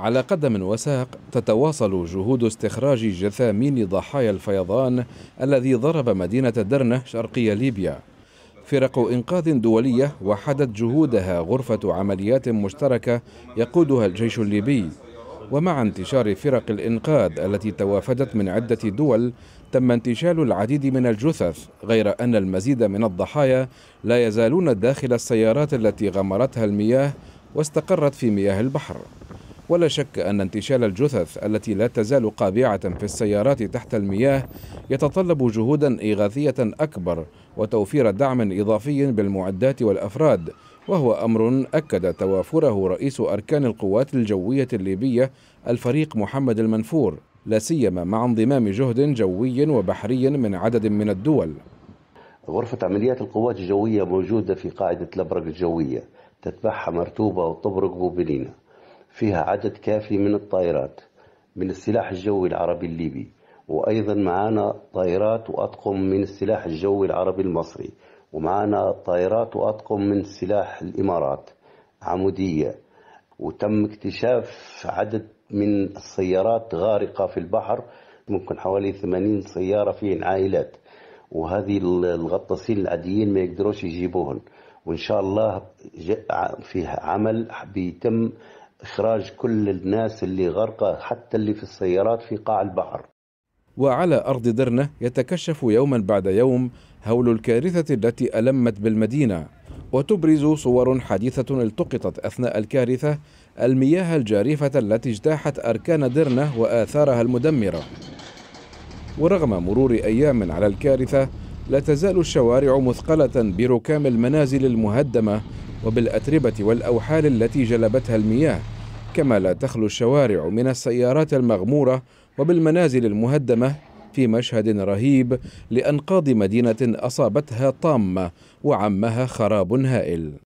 على قدم وساق تتواصل جهود استخراج جثامين ضحايا الفيضان الذي ضرب مدينة درنة شرقي ليبيا فرق إنقاذ دولية وحدت جهودها غرفة عمليات مشتركة يقودها الجيش الليبي ومع انتشار فرق الإنقاذ التي توافدت من عدة دول تم انتشال العديد من الجثث غير أن المزيد من الضحايا لا يزالون داخل السيارات التي غمرتها المياه واستقرت في مياه البحر ولا شك أن انتشال الجثث التي لا تزال قابعة في السيارات تحت المياه يتطلب جهودا إغاثية أكبر وتوفير دعم إضافي بالمعدات والأفراد وهو أمر أكد توافره رئيس أركان القوات الجوية الليبية الفريق محمد المنفور لا سيما مع انضمام جهد جوي وبحري من عدد من الدول غرفة عمليات القوات الجوية موجودة في قاعدة لبرق الجوية تتبعها مرتوبة وطبرق بوبلينة فيها عدد كافي من الطائرات من السلاح الجوي العربي الليبي وأيضا معانا طائرات وأطقم من السلاح الجوي العربي المصري ومعانا طائرات وأطقم من سلاح الإمارات عمودية وتم اكتشاف عدد من السيارات غارقة في البحر ممكن حوالي 80 سيارة فيهن عائلات وهذه الغطاسين العاديين ما يقدروش يجيبوهن وإن شاء الله فيها عمل بيتم إخراج كل الناس اللي غرقة حتى اللي في السيارات في قاع البحر وعلى أرض درنة يتكشف يوما بعد يوم هول الكارثة التي ألمت بالمدينة وتبرز صور حديثة التقطت أثناء الكارثة المياه الجارفة التي اجتاحت أركان درنة وآثارها المدمرة ورغم مرور أيام على الكارثة لا تزال الشوارع مثقلة بركام المنازل المهدمة وبالأتربة والأوحال التي جلبتها المياه كما لا تخلو الشوارع من السيارات المغمورة وبالمنازل المهدمة في مشهد رهيب لأنقاض مدينة أصابتها طامة وعمها خراب هائل